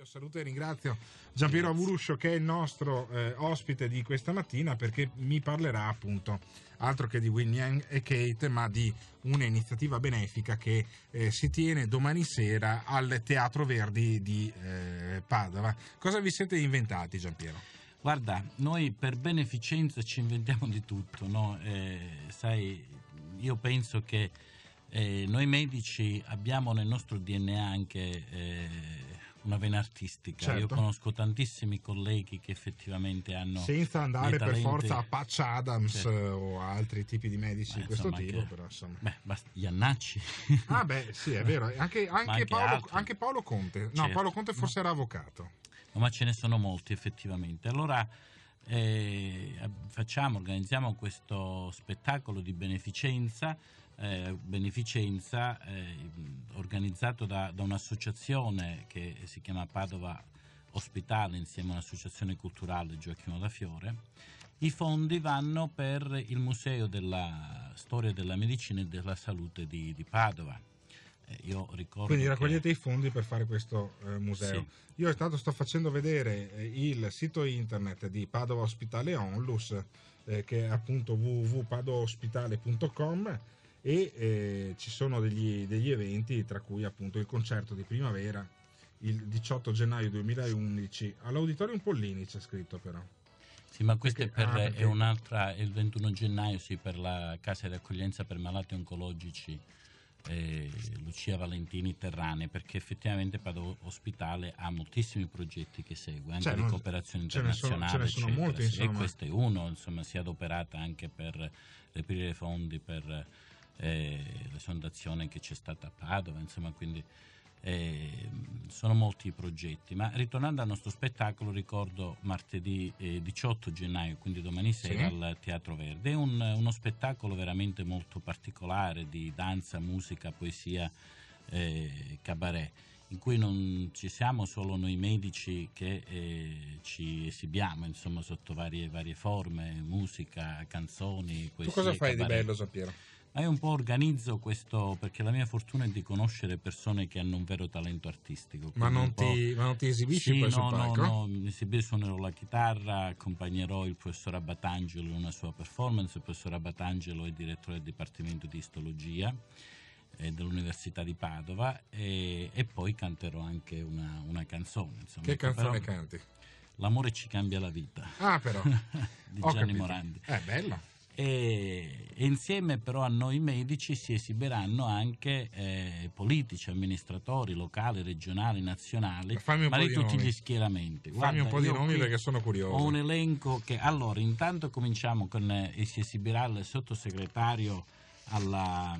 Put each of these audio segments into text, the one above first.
Io saluto e ringrazio Giampiero Avuruscio che è il nostro eh, ospite di questa mattina perché mi parlerà appunto altro che di William e Kate ma di un'iniziativa benefica che eh, si tiene domani sera al Teatro Verdi di eh, Padova. Cosa vi siete inventati Giampiero? Guarda, noi per beneficenza ci inventiamo di tutto, no? Eh, sai, io penso che eh, noi medici abbiamo nel nostro DNA anche eh, una vena artistica. Certo. Io conosco tantissimi colleghi che effettivamente hanno. Senza andare per forza a Patch Adams certo. Eh, o altri tipi di medici beh, di questo insomma, tipo, anche, però insomma. Beh, gli Annacci. Ah, beh, sì, è vero. Anche, anche, anche, Paolo, anche Paolo, Conte. No, certo. Paolo Conte forse no. era avvocato. No, ma ce ne sono molti, effettivamente. Allora. Eh, facciamo, organizziamo questo spettacolo di beneficenza eh, beneficenza eh, organizzato da, da un'associazione che si chiama Padova Ospitale insieme all'associazione culturale Gioacchino da Fiore. I fondi vanno per il Museo della Storia della Medicina e della Salute di, di Padova. Eh, Quindi raccogliete che... i fondi per fare questo eh, museo. Sì. Io intanto sto facendo vedere eh, il sito internet di Padova Ospitale Onlus, eh, che è appunto www.padovaospitale.com e eh, ci sono degli, degli, eventi tra cui appunto il concerto di primavera il 18 gennaio 2011 all'auditorium Pollini c'è scritto però sì ma questo ah, Perché, è, per, ah, è un'altra il 21 gennaio sì per la casa di accoglienza per malati oncologici eh, Lucia Valentini Terrane perché effettivamente Padova Ospitale ha moltissimi progetti che segue anche cioè, di cooperazione internazionale ce ne sono, ce ne sono molti, e questo è uno insomma si è adoperata anche per reperire fondi per eh, la sondazione che c'è stata a Padova, insomma, quindi eh, sono molti i progetti. Ma ritornando al nostro spettacolo, ricordo martedì eh, 18 gennaio, quindi domani sera, sì. al Teatro Verde. È un, uno spettacolo veramente molto particolare di danza, musica, poesia, cabaret in cui non ci siamo solo noi medici che eh, ci esibiamo insomma, sotto varie, varie, forme, musica, canzoni. Poesie, tu cosa fai cabaret. di bello, Sapiero? Ma io un po' organizzo questo perché la mia fortuna è di conoscere persone che hanno un vero talento artistico. Ma non, ti, ma non, ti, esibisci sì, poi no, palco? No, no, mi esibisco, suonerò la chitarra, accompagnerò il professor Abatangelo in una sua performance. Il professor Abatangelo è direttore del Dipartimento di Istologia eh, dell'Università di Padova e, e, poi canterò anche una, una canzone. Insomma. Che ecco, canzone però, canti? L'amore ci cambia la vita. Ah, però. di Ho Gianni capito. Morandi. È eh, bella e, insieme però a noi medici si esibiranno anche eh, politici, amministratori locali, regionali, nazionali, ma, ma di, di tutti nomi. gli schieramenti. Guarda, fammi un po' di nomi perché sono curioso. Ho un elenco che... Allora, intanto cominciamo con... Eh, e si esibirà il sottosegretario alla,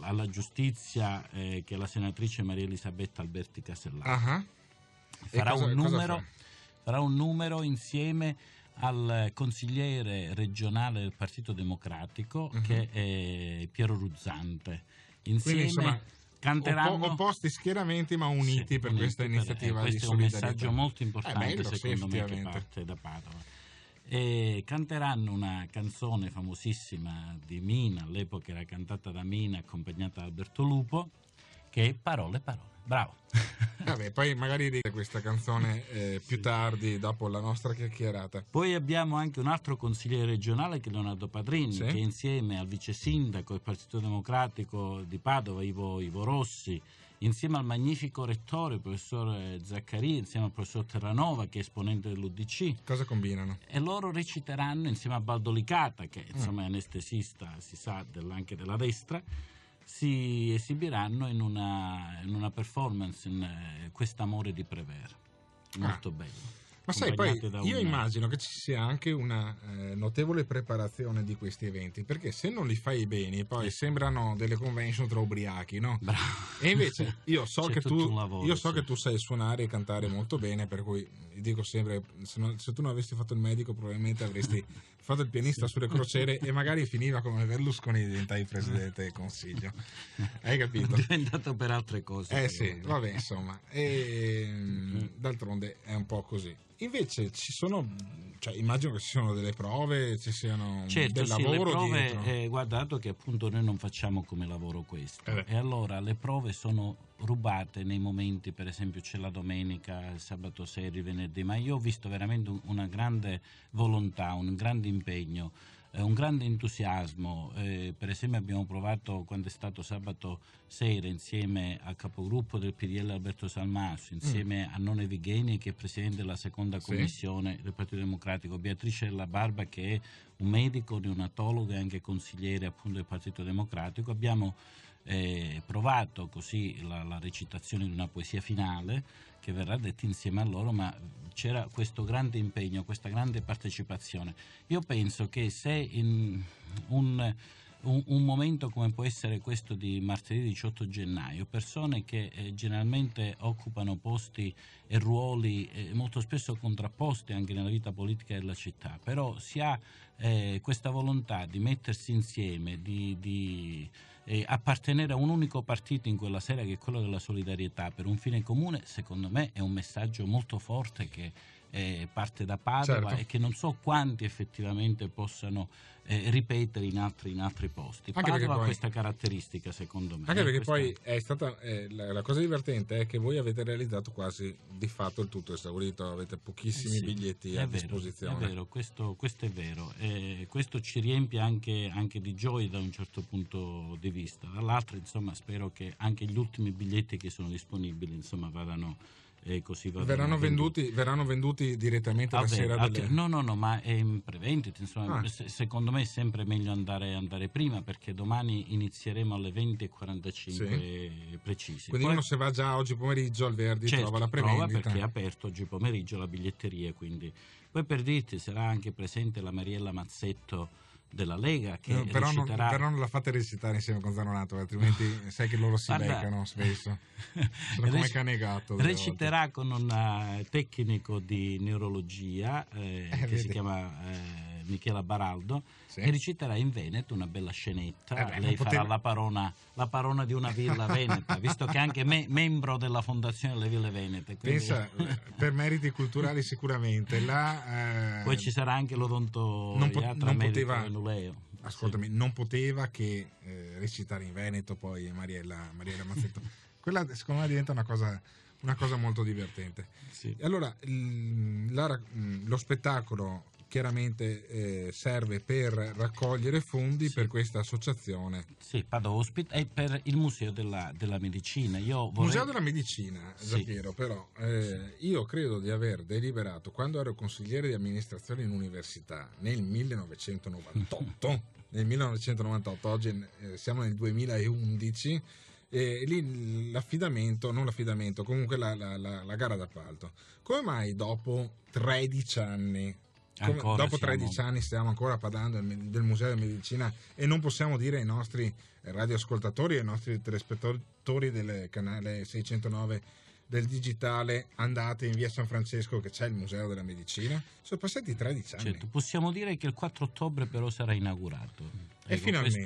alla giustizia eh, che è la senatrice Maria Elisabetta Alberti Casellati. Uh-huh. Farà, cosa, un numero, farà un numero insieme al consigliere regionale del Partito Democratico uh-huh. che è Piero Ruzzante. Insieme Quindi, insomma, canteranno... opposti schieramenti ma uniti sì, per questa per, iniziativa. Eh, questo è un messaggio molto importante eh, bello, secondo sì, me che parte da Padova. E canteranno una canzone famosissima di Mina, all'epoca era cantata da Mina accompagnata da Alberto Lupo, che è Parole Parole. Bravo. Vabbè, poi magari dite questa canzone eh, più tardi, dopo la nostra chiacchierata. Poi abbiamo anche un altro consigliere regionale che è Leonardo Padrini, sì. che insieme al vice sindaco del Partito Democratico di Padova, Ivo, Ivo Rossi, insieme al magnifico rettore, il professor eh, Zaccari insieme al professor Terranova, che è esponente dell'UDC. Cosa combinano? E loro reciteranno insieme a Baldolicata, che mm. insomma, è anestesista, si sa, anche della destra si esibiranno in una, in una performance in eh, Quest'amore di Prevere. Molto ah. bello. Ma sai, poi io una... immagino che ci sia anche una eh, notevole preparazione di questi eventi, perché se non li fai bene, poi sembrano delle convention tra ubriachi, no? Bravo. E invece io so, che tu, lavoro, io so sì. che tu, sai suonare e cantare molto bene, per cui dico sempre, se, non, se tu non avessi fatto il medico probabilmente avresti fatto il pianista sì. sulle crociere e magari finiva come Berlusconi e diventai presidente del consiglio. Hai capito? È diventato per altre cose. Eh sì, vabbè, insomma, e, ehm, d'altronde è un po' così. Invece ci sono, cioè, immagino che ci siano delle prove, ci siano certo, del lavoro. Certo, le prove, eh, guardato che appunto noi non facciamo come lavoro questo. Eh e allora le prove sono rubate nei momenti, per esempio c'è la domenica, il sabato sera, il venerdì, ma io ho visto veramente una grande volontà, un grande impegno, eh, un grande entusiasmo. Eh, per esempio abbiamo provato quando è stato sabato sera insieme al capogruppo del PDL Alberto Salmasso, mm. insieme mm. a None Vigheni che è presidente della seconda commissione sì. del Partito Democratico, Beatrice La Barba che è un medico, neonatologo e anche consigliere appunto del Partito Democratico, abbiamo eh, provato così la, la, recitazione di una poesia finale che verrà detta insieme a loro, ma c'era questo grande impegno, questa grande partecipazione. Io penso che se in un, un, un momento come può essere questo di martedì 18 gennaio, persone che eh, generalmente occupano posti e ruoli eh, molto spesso contrapposti anche nella vita politica della città, però si ha eh, questa volontà di mettersi insieme, di, di eh, appartenere a un unico partito in quella sera che è quello della solidarietà per un fine comune, secondo me è un messaggio molto forte che eh, parte da Padova certo. e che non so quanti effettivamente possano eh, ripetere in altri, in altri posti. Anche Padova ha poi... questa caratteristica secondo me. Anche eh, perché questa... poi è stata, eh, la, la, cosa divertente è che voi avete realizzato quasi di fatto il tutto esaurito, avete pochissimi eh sì, biglietti a vero, disposizione. È vero, questo, questo è vero e questo ci riempie anche, anche di gioia da un certo punto di vista. Dall'altro insomma spero che anche gli ultimi biglietti che sono disponibili insomma vadano e così va verranno venduti, verranno venduti direttamente ah, la sera okay. Ah, delle... no no no ma è in prevendita insomma ah. se, secondo me è sempre meglio andare, andare, prima perché domani inizieremo alle 20.45 sì. precise quindi Poi... uno se va già oggi pomeriggio al Verdi certo, trova la prevendita trova perché è aperto oggi pomeriggio la biglietteria quindi poi per dirti sarà anche presente la Mariella Mazzetto della Lega che no, però, non, però, non, la fate recitare insieme con Zanonato altrimenti sai che loro si Guarda, beccano spesso sono come cane e gatto reciterà volte. con un eh, tecnico di neurologia eh, eh, che vede. si chiama eh, Michela Baraldo, sì. che reciterà in Veneto una bella scenetta. Eh beh, Lei farà potevi... la, parona, la, parona, di una villa veneta, visto che è anche me- membro della Fondazione delle Ville Venete. Quindi... Pensa, per meriti culturali sicuramente. La, eh... Poi ci sarà anche l'odonto non, po- eh, non poteva... Nuleo. Ascoltami, sì. non poteva che eh, recitare in Veneto poi Mariella, Mariella Mazzetto. Quella secondo me diventa una cosa una cosa molto divertente. Sì. Allora, il, la, mm, lo spettacolo chiaramente eh, serve per raccogliere fondi sì. per questa associazione. Sì, Pado Hospit e per il Museo della, della Medicina. Io vorrei... Museo della Medicina, Giampiero, sì. però eh, sì. io credo di aver deliberato quando ero consigliere di amministrazione in università nel 1998, nel 1998 oggi eh, siamo nel 2011, e lì l'affidamento, non l'affidamento, comunque la, la, la, la, gara d'appalto. Come mai dopo 13 anni Ancora dopo 13 anni stiamo ancora parlando del Museo di Medicina e non possiamo dire ai nostri eh, radioascoltatori e ai nostri telespettatori del canale 609 del digitale andate in via San Francesco che c'è il Museo della Medicina. Sono passati 13 anni. Certo, possiamo dire che il 4 ottobre però sarà inaugurato. E, ecco, finalmente, è,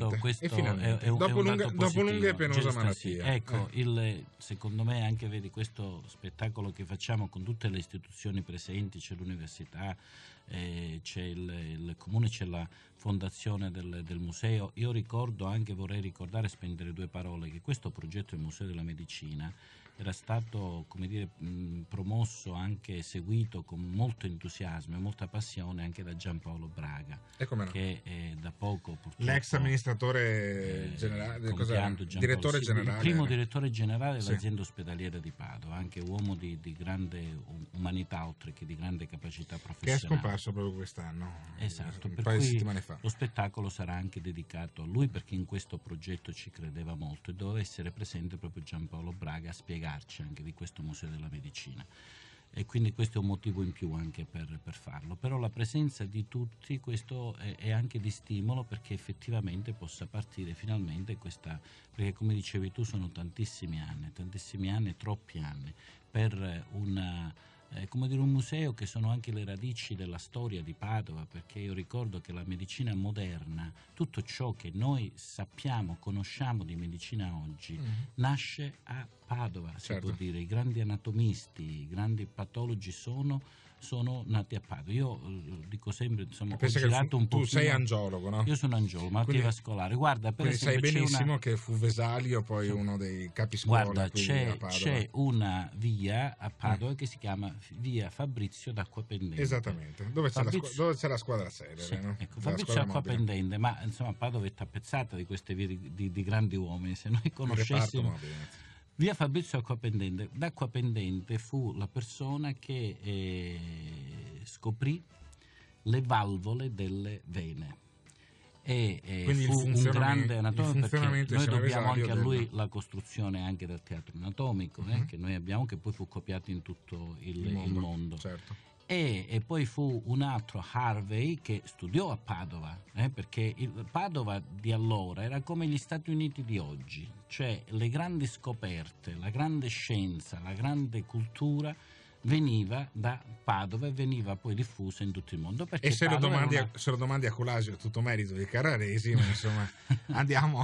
è, dopo, è lunga, dopo lunga e penosa malattia. Sì. Ecco, eh. il, secondo me anche vedi questo spettacolo che facciamo con tutte le istituzioni presenti, c'è l'università, eh, c'è il, il, comune, c'è la fondazione del, del, museo. Io ricordo anche, vorrei ricordare, spendere due parole, che questo progetto del Museo della Medicina era stato dire, promosso anche seguito con molto entusiasmo e molta passione anche da Giampaolo Braga no. che eh, da poco purtroppo l'ex amministratore eh, generale cosa, eh. direttore generale il primo direttore generale dell'azienda sì. ospedaliera di Padova anche uomo di, di, grande um, umanità oltre che di grande capacità professionale che è scomparso proprio quest'anno eh, esatto un paio di settimane fa lo spettacolo sarà anche dedicato a lui perché in questo progetto ci credeva molto e doveva essere presente proprio Giampaolo Braga a spiegare riappropriarci anche di questo Museo della Medicina e quindi questo è un motivo in più anche per, per farlo, però la presenza di tutti questo è, è, anche di stimolo perché effettivamente possa partire finalmente questa, perché come dicevi tu sono tantissimi anni, tantissimi anni, troppi anni, per una eh, come dire, un museo che sono anche le radici della storia di Padova, perché io ricordo che la medicina moderna, tutto ciò che noi sappiamo, conosciamo di medicina oggi, mm-hmm. nasce a Padova, certo. si può certo. dire. I grandi anatomisti, i grandi patologi sono sono nati a Padova. Io eh, dico sempre, insomma, ho girato un po'. Tu sei angiologo, no? Io sono angiologo, malattie vascolare. Guarda, per esempio, sai benissimo una... che fu Vesalio poi uno dei capi capiscuola Guarda, c'è, c'è, una via a Padova eh. che si chiama Via Fabrizio d'Acqua Pendente. Esattamente, dove, Fabrizio... c'è, la scu- dove c'è, la, squadra sede. Sì. No? Ecco, Fabrizio d'Acqua Pendente, ma insomma Padova è tappezzata di queste vie di, di, di grandi uomini, se noi conoscessimo... Via Fabrizio Acquapendente. D'Acquapendente fu la persona che eh, scoprì le valvole delle vene e eh, Quindi fu un grande anatomo perché noi dobbiamo anche a lui la costruzione anche del teatro anatomico uh-huh. eh, mhm. che noi abbiamo che poi fu copiato in tutto il, il mondo, il mondo. Certo. E, e, poi fu un altro Harvey che studiò a Padova eh, perché il, Padova di allora era come gli Stati Uniti di oggi cioè le grandi scoperte la grande scienza la grande cultura veniva da Padova e veniva poi diffuso in tutto il mondo. E se lo, domandi, ha... se lo, domandi a, Colasio, tutto merito dei Carraresi, ma insomma andiamo,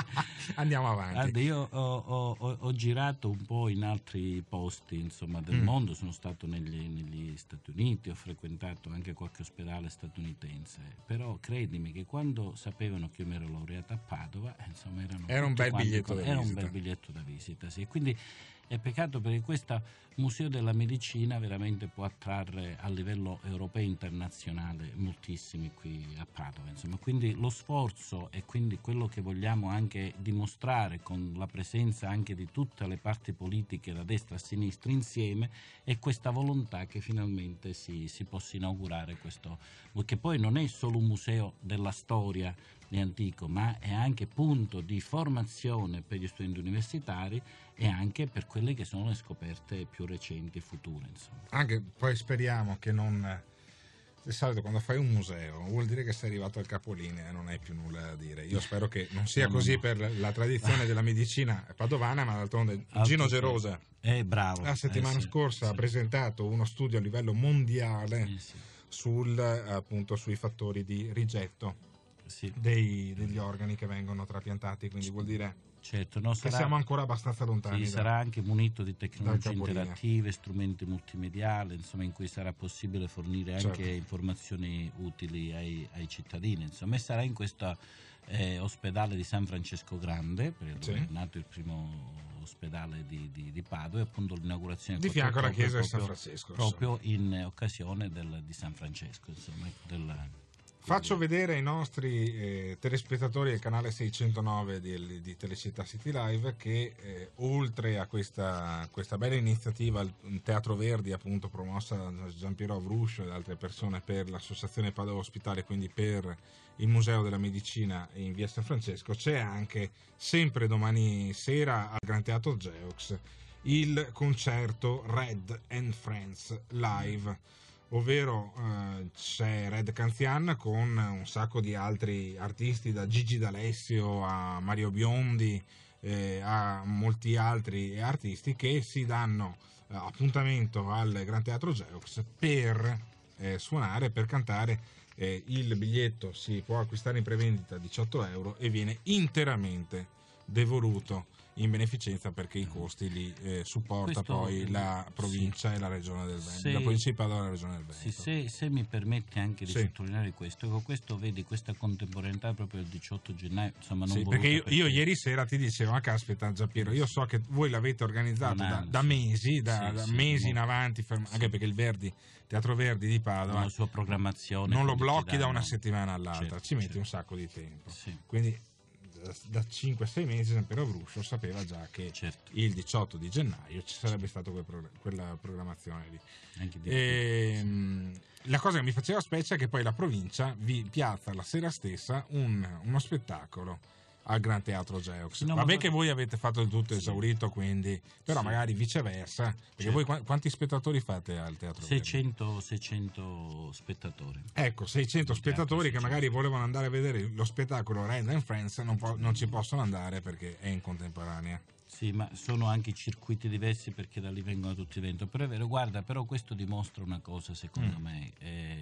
andiamo, avanti. Guarda, io ho, ho, ho, girato un po' in altri posti insomma, del mm. mondo, sono stato negli, negli, Stati Uniti, ho frequentato anche qualche ospedale statunitense, però credimi che quando sapevano che io mi ero laureato a Padova, eh, insomma, era un bel biglietto con... da era visita. Un bel biglietto da visita sì. Quindi è peccato perché questo Museo della Medicina veramente può attrarre a livello europeo e internazionale moltissimi qui a Padova. Insomma. Quindi lo sforzo e quindi quello che vogliamo anche dimostrare con la presenza anche di tutte le parti politiche da destra a sinistra insieme è questa volontà che finalmente si, si possa inaugurare questo, che poi non è solo un museo della storia di antico, ma è anche punto di formazione per gli studenti universitari e anche per quelle che sono le scoperte più recenti e future. Insomma. Anche poi speriamo che non... Eh, di solito quando fai un museo vuol dire che sei arrivato al capolinea e non hai più nulla da dire. Io spero che non sia no, così no. per la tradizione della medicina padovana, ma d'altronde Gino Gerosa eh, bravo. la settimana eh, sì, scorsa sì. ha presentato uno studio a livello mondiale eh, sì. sul, appunto, sui fattori di rigetto dei, degli organi che vengono trapiantati, quindi vuol dire Certo, no, sarà, siamo ancora abbastanza lontani. Sì, da, sarà anche munito di tecnologie interattive, strumenti multimediali, insomma, in cui sarà possibile fornire anche certo. informazioni utili ai, ai, cittadini. Insomma, e sarà in questo eh, ospedale di San Francesco Grande, sì. è nato il primo ospedale di, di, di Padova, e appunto l'inaugurazione di fianco alla chiesa proprio, di San Francesco, proprio insomma. in occasione del, di San Francesco, insomma, della, Faccio vedere ai nostri eh, telespettatori del canale 609 di, di Telecittà City Live che eh, oltre a questa, questa, bella iniziativa, il Teatro Verdi appunto promossa da Giampiero Avruscio e da altre persone per l'associazione Padova Ospitale, quindi per il Museo della Medicina in via San Francesco, c'è anche sempre domani sera al Gran Teatro Geox il concerto Red and Friends Live ovvero eh, c'è Red Canzian con un sacco di altri artisti da Gigi D'Alessio a Mario Biondi eh, a molti altri artisti che si danno eh, appuntamento al Gran Teatro Geox per eh, suonare, per cantare eh, il biglietto si può acquistare in prevendita a 18 euro e viene interamente devoluto in beneficenza perché i costi li eh, supporta Questo, poi la provincia sì. e la regione del Veneto, se, la provincia di Padova e la regione del Veneto. Sì, se, se, mi permette anche di sì. sottolineare questo, con questo vedi questa contemporaneità proprio il 18 gennaio, insomma non sì, perché io, io, ieri sera ti dicevo, ma ah, caspita Giampiero, io so che voi l'avete organizzato da, da, mesi, da, da mesi in avanti, ferm- anche perché il Verdi, Teatro Verdi di Padova, la sua programmazione non lo blocchi da una settimana all'altra, certo, ci metti certo. un sacco di tempo. Quindi da 5-6 mesi sempre Abruscio sapeva già che certo. il 18 di gennaio ci sarebbe stata quella programmazione lì. E, ehm, la cosa che mi faceva specie è che poi la provincia vi piazza la sera stessa un, uno spettacolo al Gran Teatro Geox. No, Vabbè ma... che voi avete fatto il tutto esaurito, quindi, però sì. magari viceversa, perché certo. voi quanti spettatori fate al Teatro 600, 600 spettatori. Ecco, 600 il spettatori che magari volevano andare a vedere lo spettacolo Rand and Friends non, po- non ci possono andare perché è in contemporanea. Sì, ma sono anche circuiti diversi perché da lì vengono tutti dentro. Però è vero, guarda, però questo dimostra una cosa secondo mm. me, eh,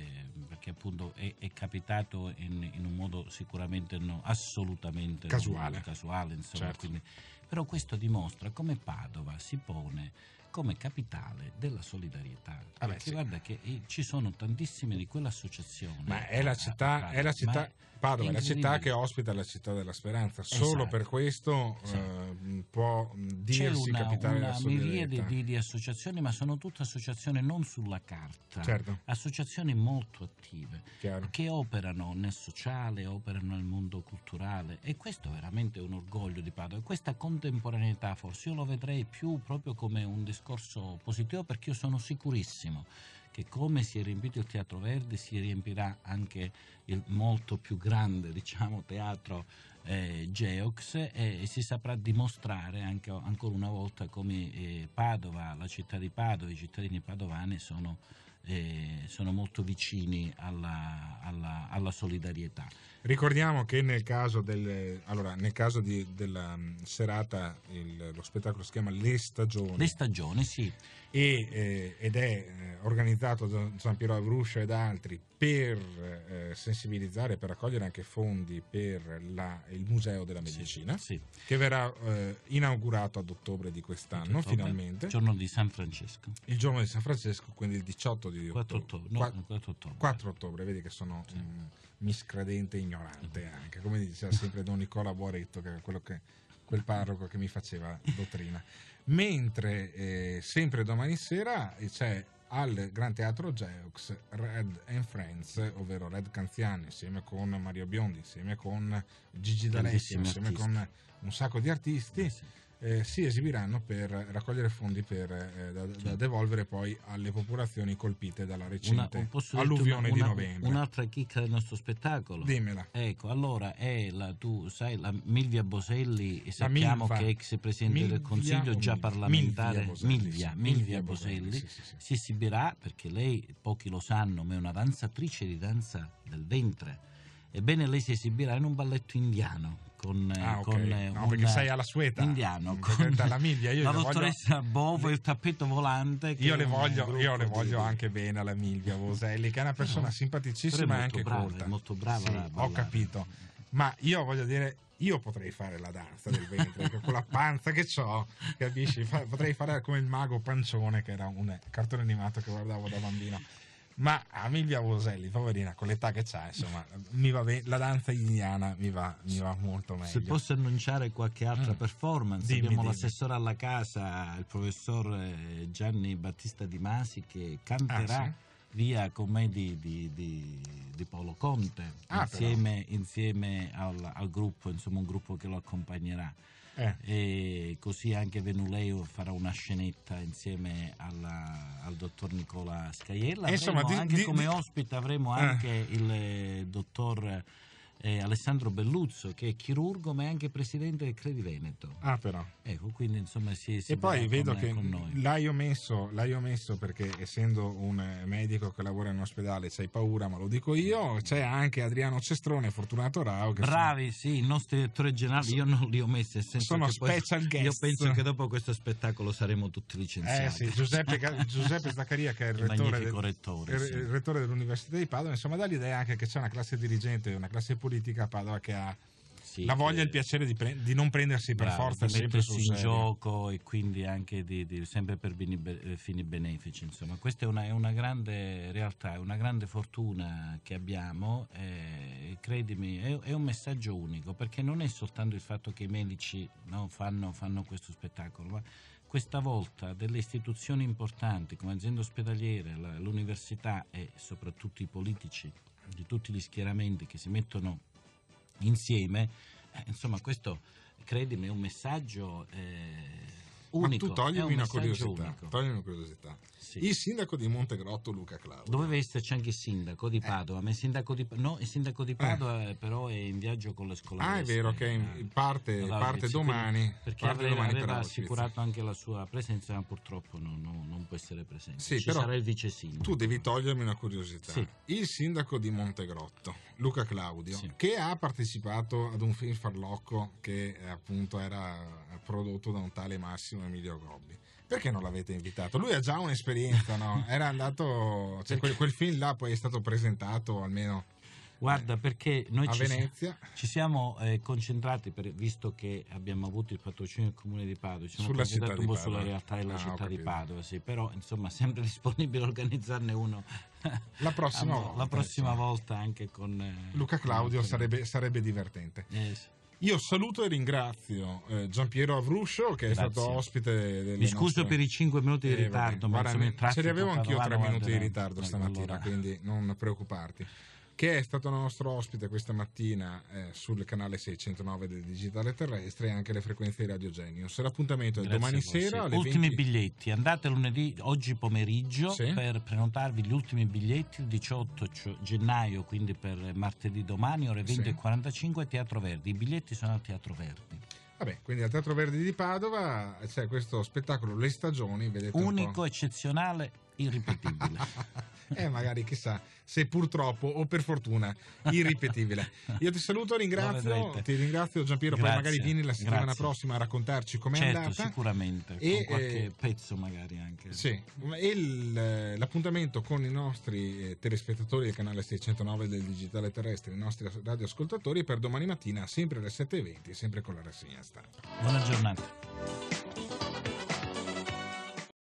perché appunto è, è capitato in, in, un modo sicuramente no, assolutamente casuale. casuale insomma, certo. quindi, però questo dimostra come Padova si pone come capitale della solidarietà. Ah beh, sì. guarda che eh, ci sono tantissime di quell'associazione. Ma è la città, è la città Padova è la città che ospita la città della speranza, esatto. solo per questo sì. eh, può dirsi una, capitale una della solidarietà. C'è una miriade di, associazioni, ma sono tutte associazioni non sulla carta, certo. associazioni molto attive, Chiaro. che operano nel sociale, operano nel mondo culturale e questo è veramente un orgoglio di Padova. questa contemporaneità forse io lo vedrei più proprio come un discorso positivo perché io sono sicurissimo che come si è riempito il Teatro Verde si riempirà anche il molto più grande diciamo, teatro eh, Geox eh, e si saprà dimostrare anche, ancora una volta come eh, Padova, la città di Padova, i cittadini padovani sono, eh, sono molto vicini alla, alla, alla, solidarietà. Ricordiamo che nel caso, del, allora, nel caso di, della mm, serata il, lo spettacolo si chiama Le Stagioni. Le Stagioni, sì e, eh, ed è eh, organizzato da San Piero Avruscio ed altri per eh, sensibilizzare, per raccogliere anche fondi per la, il Museo della Medicina, sì, sì. che verrà eh, inaugurato ad ottobre di quest'anno, ottobre, finalmente. Il giorno di San Francesco. Il giorno di San Francesco, quindi il 18 di ottobre. 4 ottobre. No, 4, ottobre. 4 ottobre, vedi che sono sì. um, miscredente e ignorante mm. anche, come diceva sempre Don Nicola Boretto, che era quello che, quel parroco che mi faceva dottrina. mentre eh, sempre domani sera eh, c'è al Gran Teatro Geox Red and Friends, ovvero Red Canziani insieme con Mario Biondi, insieme con Gigi D'Alessio, insieme artisti. con un sacco di artisti. Eh sì. Eh, si esibiranno per raccogliere fondi per, eh, da, da, devolvere poi alle popolazioni colpite dalla recente una, alluvione una, di novembre. Un'altra chicca del nostro spettacolo. Dimmela. Ecco, allora è la, tu sai, la Milvia Boselli, sappiamo Milva, che è ex Presidente Milvia, del Consiglio, già parlamentare, Milvia, Boselli, Milvia, Milvia, Milvia Boselli, Boselli sì, sì, si esibirà perché lei, pochi lo sanno, ma è una danzatrice di danza del ventre. Ebbene, lei si esibirà in un balletto indiano con, eh, ah, okay. con eh, no, un perché sei alla sueta indiano con la miglia io la dottoressa voglio... Bovo le... il tappeto volante io le voglio, io le voglio di... anche bene alla Milvia Voselli che è una persona no. simpaticissima e anche brava, colta molto brava sì, ho capito ma io voglio dire io potrei fare la danza del ventre con la panza che ho capisci potrei fare come il mago pancione che era un cartone animato che guardavo da bambino ma Amelia Roselli, poverina, con l'età che c'ha, insomma, be- la danza indiana mi va, mi va, molto meglio. Se posso annunciare qualche altra mm. performance, dimmi, abbiamo dimmi. l'assessore alla casa, il professor eh, Gianni Battista Di Masi, che canterà. Ah, sì? Via con me di, di, di, di Paolo Conte, ah, insieme, insieme al, al, gruppo, insomma, un gruppo che lo accompagnerà eh. e così anche Venuleo farà una scenetta insieme alla, al dottor Nicola Scaiella. Insomma, avremo, di, anche di, come ospite avremo eh. anche il eh, dottor eh, Alessandro Belluzzo, che è chirurgo ma è anche presidente del Credi Veneto. Ah, però. Ecco, quindi insomma si. si e poi vedo che l'hai omesso, l'hai omesso, perché essendo un medico che lavora in ospedale c'hai paura, ma lo dico io. C'è anche Adriano Cestrone, Fortunato Rao. Bravi, sono... sì, i nostri direttori generali. io non li ho messi, nel senso special poi, guest. Io penso che dopo questo spettacolo saremo tutti licenziati. Eh sì, Giuseppe, Giuseppe Zaccaria, che è il, il rettore, del, rettore, il, sì. rettore dell'Università di Padova, insomma, dà l'idea anche che c'è una classe dirigente, una classe politica politica a Padova che ha sì, la voglia e il piacere di, pre- di non prendersi per bravo, forza sempre sul in serio. gioco e quindi anche di, di, sempre per bene, eh, fini benefici insomma questa è una, è una, grande realtà è una grande fortuna che abbiamo eh, e credimi è, è, un messaggio unico perché non è soltanto il fatto che i medici no, fanno, fanno questo spettacolo ma questa volta delle istituzioni importanti come aziende ospedaliere, la, l'università e soprattutto i politici di tutti gli schieramenti che si mettono insieme, eh, insomma questo credimi è un messaggio eh, unico. Ma tu toglimi, un una curiosità, toglimi una curiosità. Sì. Il sindaco di Montegrotto, Luca Claudio. Doveva esserci anche il sindaco di eh. Padova, eh. ma il sindaco di, no, il sindaco di eh. Padova eh. però è in viaggio con le scuola. Ah, è vero che in, ah. parte, parte domani. Perché parte aveva, domani aveva assicurato anche la sua presenza, ma purtroppo no, no, non può essere presente. Sì, Ci sarà il vice sindaco. Tu devi togliermi una curiosità. Sì. Il sindaco di Montegrotto, Luca Claudio, sì. che ha partecipato ad un film farlocco che eh, appunto era prodotto da un tale Massimo come Emilio Gobbi. Perché non l'avete invitato? Lui ha già un'esperienza, no? Era andato. Cioè quel, quel, film là poi è stato presentato almeno. Guarda, perché noi ci, Venezia. ci siamo eh, concentrati, per, visto che abbiamo avuto il patrocinio del comune di Padova, ci siamo concentrati un po' sulla realtà della ah, città di Padova, sì, però insomma sempre disponibile a organizzarne uno la prossima, volta, la prossima volta anche con eh, Luca Claudio con... sarebbe, sarebbe divertente. Eh, sì. Io saluto e ringrazio eh, Giampiero Avruscio che è stato ospite del. Mi scuso nostre... per i 5 minuti di eh, ritardo, eh, ma guarda, ce ne avevo anch'io 3 minuti di ritardo stamattina, allora. quindi non preoccuparti che è stato nostro ospite questa mattina eh, sul canale 609 del Digitale Terrestre e anche le frequenze di Radio Genius. L'appuntamento è Grazie domani sera. Alle ultimi 20... biglietti, andate lunedì, oggi pomeriggio sì. per prenotarvi gli ultimi biglietti, il 18 gennaio, quindi per martedì domani, ore 20.45, sì. Teatro Verdi. I biglietti sono al Teatro Verdi. Vabbè, quindi al Teatro Verdi di Padova eh, c'è questo spettacolo Le Stagioni, vedete. Unico, eccezionale irripetibile. eh, magari chissà se purtroppo o per fortuna irripetibile. Io ti saluto, ringrazio, ti ringrazio Giampiero, poi magari vieni la settimana grazie. prossima a raccontarci com'è certo, andata. sicuramente, e, con qualche eh, pezzo magari anche. Sì, e il, eh, l'appuntamento con i nostri eh, telespettatori del canale 609 del Digitale Terrestre, i nostri radioascoltatori per domani mattina sempre alle 7.20, sempre con la rassegna stampa. Buona giornata.